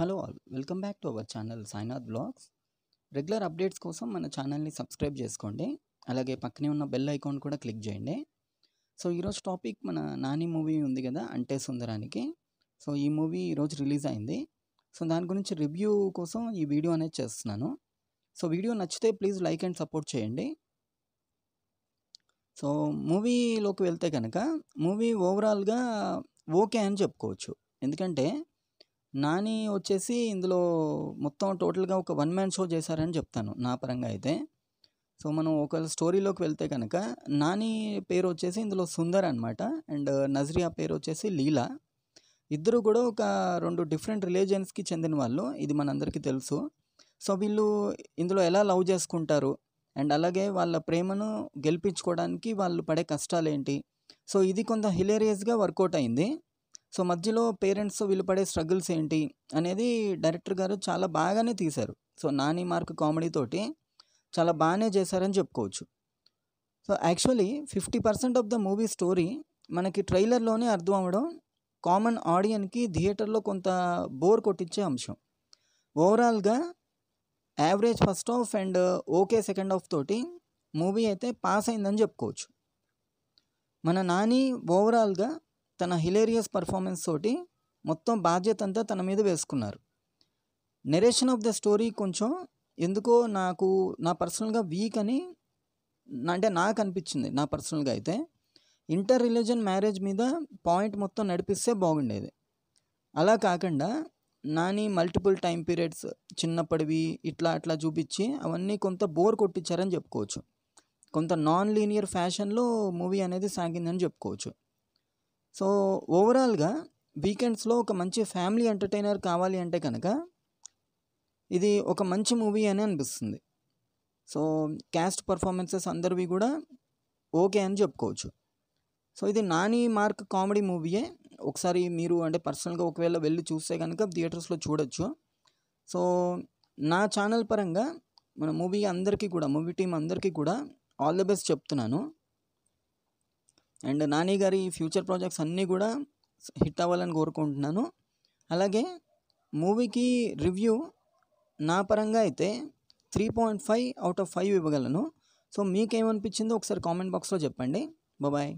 hello welcome back to our channel Sainath vlogs regular updates కోసం మన ఛానల్ని సబ్స్క్రైబ్ చేసుకోండి అలాగే పక్కనే ఉన్న బెల్ ఐకాన్ కూడా క్లిక్ చేయండి సో ఈరోజు టాపిక్ మన నాని మూవీ ఉంది కదా అంటే సుందరానికి సో ఈ మూవీ ఈరోజు రిలీజ్ అయింది సో దాని గురించి రివ్యూ కోసం ఈ వీడియో అనేది చేస్తున్నాను సో వీడియో నచ్చితే ప్లీజ్ లైక్ అండ్ సపోర్ట్ చేయండి సో మూవీలోకి వెళ్తే కనుక మూవీ ఓవరాల్గా ఓకే అని చెప్పుకోవచ్చు ఎందుకంటే నాని వచ్చేసి ఇందులో మొత్తం టోటల్గా ఒక వన్ మ్యాన్ షో చేశారని చెప్తాను నా పరంగా అయితే సో మనం ఒక స్టోరీలోకి వెళ్తే కనుక నాని పేరు వచ్చేసి ఇందులో సుందర్ అనమాట అండ్ నజరియా పేరు వచ్చేసి లీలా ఇద్దరు కూడా ఒక రెండు డిఫరెంట్ రిలీజన్స్కి చెందిన వాళ్ళు ఇది మనందరికీ తెలుసు సో వీళ్ళు ఇందులో ఎలా లవ్ చేసుకుంటారు అండ్ అలాగే వాళ్ళ ప్రేమను గెలిపించుకోవడానికి వాళ్ళు పడే కష్టాలేంటి సో ఇది కొంత హిలేరియస్గా వర్కౌట్ అయింది సో మధ్యలో పేరెంట్స్ వీళ్ళు పడే స్ట్రగుల్స్ ఏంటి అనేది డైరెక్టర్ గారు చాలా బాగానే తీశారు సో నాని మార్క్ తోటి చాలా బాగానే చేశారని చెప్పుకోవచ్చు so actually fifty percent of the movie story మనకి ట్రైలర్లోనే అర్థం అవ్వడం కామన్ ఆడియన్కి థియేటర్లో కొంత బోర్ కొట్టించే అంశం ఓవరాల్గా average first half and okay second half తోటి మూవీ అయితే పాస్ అయిందని చెప్పుకోవచ్చు మన నాని ఓవరాల్గా తన హిలేరియస్ పర్ఫార్మెన్స్ తోటి మొత్తం బాధ్యత అంతా తన మీద వేసుకున్నారు నెరేషన్ ఆఫ్ ద స్టోరీ కొంచెం ఎందుకో నాకు నా పర్సనల్గా వీక్ అని అంటే నాకు అనిపించింది నా పర్సనల్గా అయితే ఇంటర్ రిలీజన్ మ్యారేజ్ మీద పాయింట్ మొత్తం నడిపిస్తే బాగుండేది అలా కాకుండా నాని మల్టిపుల్ టైం పీరియడ్స్ చిన్నప్పటివి ఇట్లా అట్లా చూపించి అవన్నీ కొంత బోర్ కొట్టించారని చెప్పుకోవచ్చు కొంత నాన్ లీనియర్ ఫ్యాషన్లో మూవీ అనేది సాగిందని చెప్పుకోవచ్చు సో ఓవరాల్గా వీకెండ్స్లో ఒక మంచి ఫ్యామిలీ ఎంటర్టైనర్ కావాలి అంటే కనుక ఇది ఒక మంచి మూవీ అని అనిపిస్తుంది సో క్యాస్ట్ పర్ఫార్మెన్సెస్ అందరివి కూడా ఓకే అని చెప్పుకోవచ్చు సో ఇది నాని మార్క్ కామెడీ మూవీయే ఒకసారి మీరు అంటే పర్సనల్గా ఒకవేళ వెళ్ళి చూస్తే కనుక థియేటర్స్లో చూడొచ్చు సో నా ఛానల్ పరంగా మన మూవీ అందరికీ కూడా మూవీ టీం అందరికీ కూడా ఆల్ ద బెస్ట్ చెప్తున్నాను అండ్ నాని గారి ఫ్యూచర్ ప్రాజెక్ట్స్ అన్నీ కూడా హిట్ అవ్వాలని కోరుకుంటున్నాను అలాగే మూవీకి రివ్యూ నా పరంగా అయితే three point five out of five ఇవ్వగలను సో మీకేమనిపించిందో ఒకసారి కామెంట్ బాక్స్లో చెప్పండి బాబాయ్